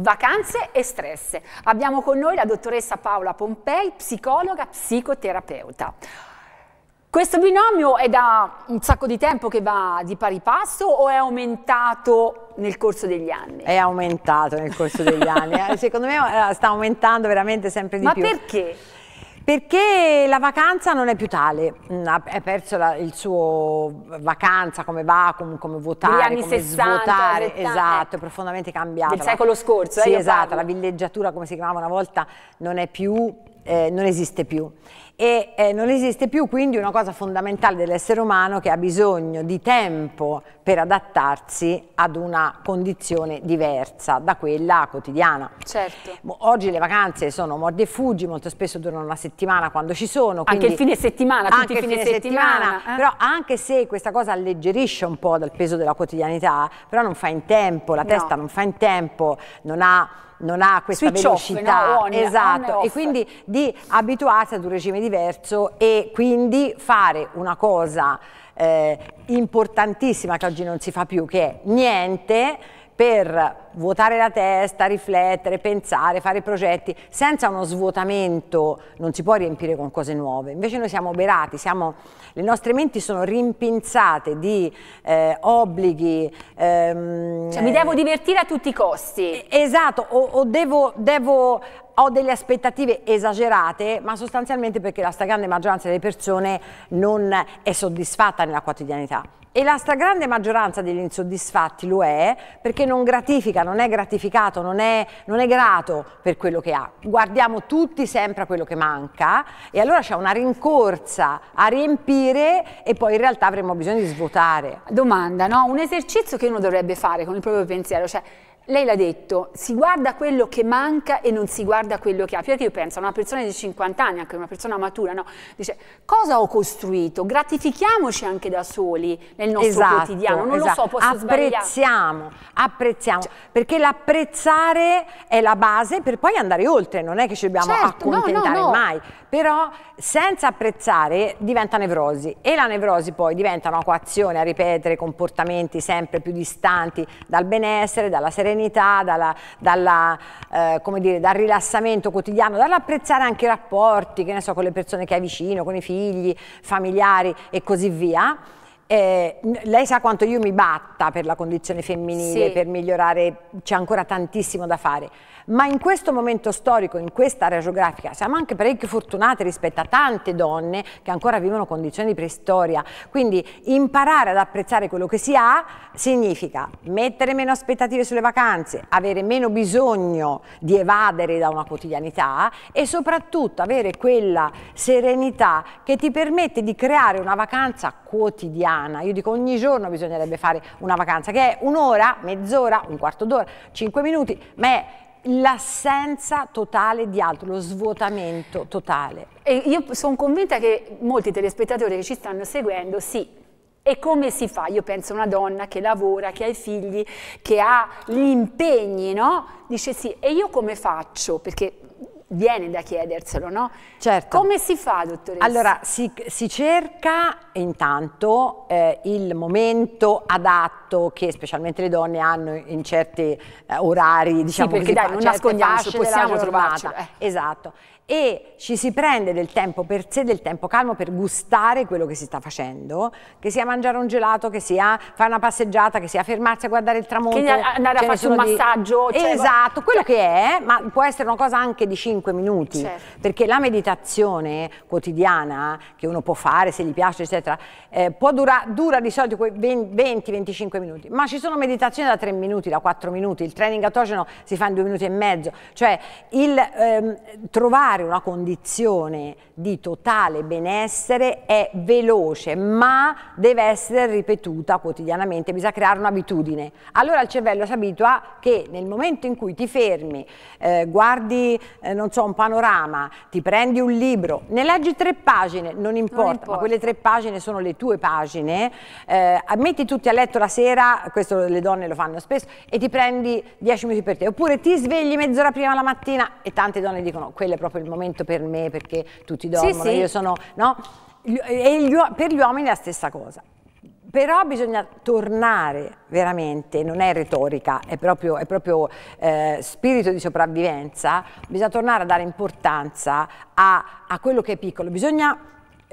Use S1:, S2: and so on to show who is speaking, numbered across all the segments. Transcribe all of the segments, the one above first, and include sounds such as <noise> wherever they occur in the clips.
S1: Vacanze e stress. Abbiamo con noi la dottoressa Paola Pompei, psicologa, psicoterapeuta. Questo binomio è da un sacco di tempo che va di pari passo o è aumentato nel corso degli anni? È aumentato
S2: nel corso degli anni,
S1: <laughs> secondo me eh, sta aumentando veramente sempre di Ma più. Ma perché?
S2: perché la vacanza non è più tale, mm, ha perso la, il suo vacanza, come va, come, come votare, come 60, svuotare, 70, esatto, è ecco. profondamente cambiata. Il secolo scorso, eh, Sì, eh, esatto, parlo. la villeggiatura come si chiamava una volta non, più, eh, non esiste più e eh, non esiste più quindi una cosa fondamentale dell'essere umano che ha bisogno di tempo per adattarsi ad una condizione diversa da quella quotidiana. Certo. Oggi le vacanze sono mordi e fuggi, molto spesso durano una settimana quando ci sono. Anche il fine
S1: settimana, anche i fine, fine settimana. settimana eh? Però
S2: anche se questa cosa alleggerisce un po' dal peso della quotidianità, però non fa in tempo, la no. testa non fa in tempo, non ha non ha questa Switch velocità, off, no? on, esatto, on e, quindi di abituarsi ad un regime diverso diverso e quindi fare una cosa eh, importantissima che oggi non si fa più, che è niente, per vuotare la testa, riflettere, pensare, fare progetti, senza uno svuotamento non si può riempire con cose nuove. Invece noi siamo oberati, siamo, le nostre menti sono rimpinzate di eh, obblighi. Ehm, cioè, mi devo
S1: divertire a tutti i costi.
S2: Esatto, o, o devo, devo ho delle aspettative esagerate, ma sostanzialmente perché la stragrande maggioranza delle persone non è soddisfatta nella quotidianità. E la stragrande maggioranza degli insoddisfatti lo è perché non gratifica, non è gratificato, non è, non è grato per quello che ha. Guardiamo tutti sempre a quello che manca e allora c'è una rincorsa a riempire e poi in realtà avremo bisogno di
S1: svuotare. Domanda, no? Un esercizio che uno dovrebbe fare con il proprio pensiero, cioè lei l'ha detto, si guarda quello che manca e non si guarda quello che ha. Perché io penso a una persona di 50 anni, anche una persona matura, no? Dice, cosa ho costruito? Gratifichiamoci anche da soli nel nostro esatto, quotidiano. Non esatto. lo so, esatto. posso Apprezziamo,
S2: sbagliare. apprezziamo. apprezziamo. Cioè perché l'apprezzare è la base per poi andare oltre, non è che ci dobbiamo certo, accontentare no, no, mai. Però senza apprezzare diventa nevrosi e la nevrosi poi diventa una coazione a ripetere comportamenti sempre più distanti dal benessere, dalla serenità quotidianità, dalla, dalla, eh, dire, dal rilassamento quotidiano, dall'apprezzare anche i rapporti, che ne so, con le persone che hai vicino, con i figli, familiari e così via. Eh, lei sa quanto io mi batta per la condizione femminile, sì. per migliorare, c'è ancora tantissimo da fare, ma in questo momento storico, in questa area geografica, siamo anche parecchio fortunate rispetto a tante donne che ancora vivono condizioni di preistoria, quindi imparare ad apprezzare quello che si ha significa mettere meno aspettative sulle vacanze, avere meno bisogno di evadere da una quotidianità e soprattutto avere quella serenità che ti permette di creare una vacanza quotidiana settimana, io dico ogni giorno bisognerebbe fare una vacanza, che è un'ora, mezz'ora, un quarto d'ora, cinque minuti, ma è l'assenza totale di altro, lo svuotamento totale.
S1: E io sono convinta che molti telespettatori che ci stanno seguendo, sì, e come si fa? Io penso a una donna che lavora, che ha i figli, che ha gli impegni, no? Dice sì, e io come faccio? Perché viene da chiederselo, no? Certo. Come si fa, dottoressa? Allora,
S2: si, si cerca intanto eh, il momento adatto che specialmente le donne hanno in certi eh, orari, diciamo sì, perché così, dai, non nascondiamoci, possiamo trovarci. Eh. Esatto e ci si prende del tempo per sé, del tempo calmo per gustare quello che si sta facendo, che sia mangiare un gelato, che sia fare una passeggiata, che sia fermarsi a guardare il tramonto. Che andare a farsi un massaggio. Cioè... Esatto, quello che è, ma può essere una cosa anche di 5 minuti, certo. perché la meditazione quotidiana che uno può fare se gli piace, eccetera, eh, dura, dura di solito quei 20-25 minuti, ma ci sono meditazioni da 3 minuti, da 4 minuti, il training autogeno si fa in 2 minuti e mezzo, cioè il ehm, trovare creare una condizione di totale benessere è veloce, ma deve essere ripetuta quotidianamente, bisogna creare un'abitudine. Allora il cervello si abitua che nel momento in cui ti fermi, eh, guardi, eh, non so, un panorama, ti prendi un libro, ne leggi tre pagine, non importa, non importa. ma quelle tre pagine sono le tue pagine, eh, metti tutti a letto la sera, questo le donne lo fanno spesso, e ti prendi dieci minuti per te, oppure ti svegli mezz'ora prima la mattina e tante donne dicono, quello è proprio il momento per me perché tutti dormono, sì, sì. io sono... No? E gli, per gli uomini è la stessa cosa. Però bisogna tornare veramente, non è retorica, è proprio, è proprio eh, spirito di sopravvivenza, bisogna tornare a dare importanza a, a quello che è piccolo. Bisogna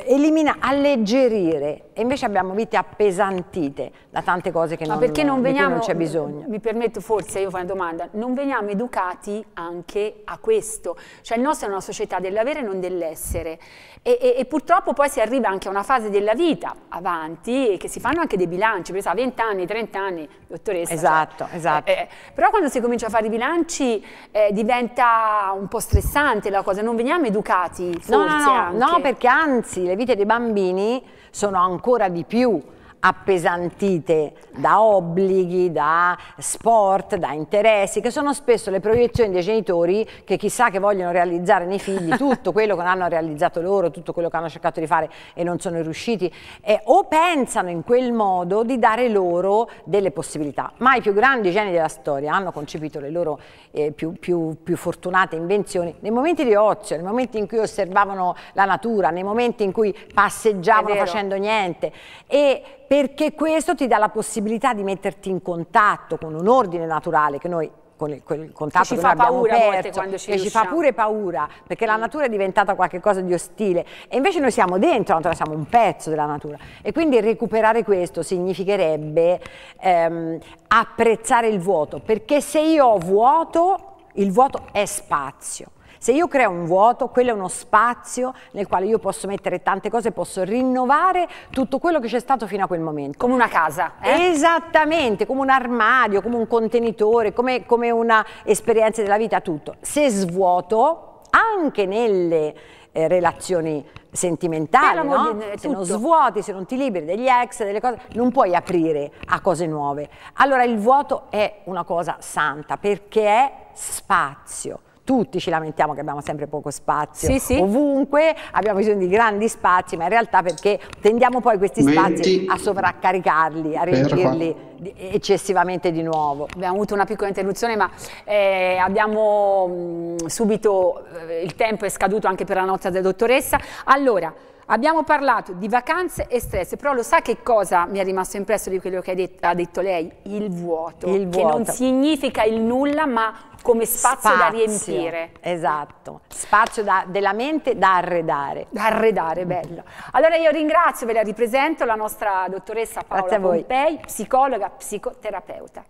S2: elimina, alleggerire e invece abbiamo vite appesantite da tante cose che non, non, veniamo, non c'è bisogno.
S1: Mi permetto forse, io fare una domanda, non veniamo educati anche a questo, cioè il nostro è una società dell'avere e non dell'essere e, e, e, purtroppo poi si arriva anche a una fase della vita avanti che si fanno anche dei bilanci, per esempio 20 anni, 30 anni, dottoressa. Cioè, esatto, cioè, esatto. Eh, però quando si comincia a fare i bilanci eh, diventa un po' stressante la cosa, non veniamo educati forse No, no, no, no perché anzi le vite dei bambini sono ancora di più
S2: appesantite da obblighi, da sport, da interessi, che sono spesso le proiezioni dei genitori che chissà che vogliono realizzare nei figli tutto quello che hanno realizzato loro, tutto quello che hanno cercato di fare e non sono riusciti, e, o pensano in quel modo di dare loro delle possibilità. Ma i più grandi geni della storia hanno concepito le loro eh, più, più, più fortunate invenzioni nei momenti di ozio, nei momenti in cui osservavano la natura, nei momenti in cui passeggiavano facendo niente. E perché questo ti dà la possibilità di metterti in contatto con un ordine naturale che noi con il, con il contatto che, che fa paura perso, che ci fa pure paura, perché la mm. natura è diventata qualcosa di ostile e invece noi siamo dentro la natura, siamo un pezzo della natura e quindi recuperare questo significherebbe ehm, apprezzare il vuoto, perché se io ho vuoto il vuoto è spazio. Se io creo un vuoto, quello è uno spazio nel quale io posso mettere tante cose, posso rinnovare tutto quello che c'è stato fino a quel momento. Come una casa. Eh? Esattamente, come un armadio, come un contenitore, come, come una esperienza della vita, tutto. Se svuoto, anche nelle eh, relazioni sentimentali, no? di, eh, se non svuoti, se non ti liberi degli ex, delle cose, non puoi aprire a cose nuove. Allora il vuoto è una cosa santa perché è spazio tutti ci lamentiamo che abbiamo sempre poco spazio sì, sì. ovunque, abbiamo bisogno di grandi spazi, ma in realtà perché tendiamo poi questi spazi Metti a sovraccaricarli,
S1: a riempirli eccessivamente di nuovo. Abbiamo avuto una piccola interruzione ma eh, abbiamo mh, subito, eh, il tempo è scaduto anche per la nota della dottoressa. Allora, abbiamo parlato di vacanze e stress, però lo sa che cosa mi è rimasto impresso di quello che detto, ha detto lei? Il vuoto, il vuoto, che non significa il nulla ma come spazio, spazio da riempire. Esatto, spazio da, della mente da arredare. Da arredare, bello. Allora io ringrazio, ve la ripresento, la nostra dottoressa Paola Pompei, psicologa, psicoterapeuta.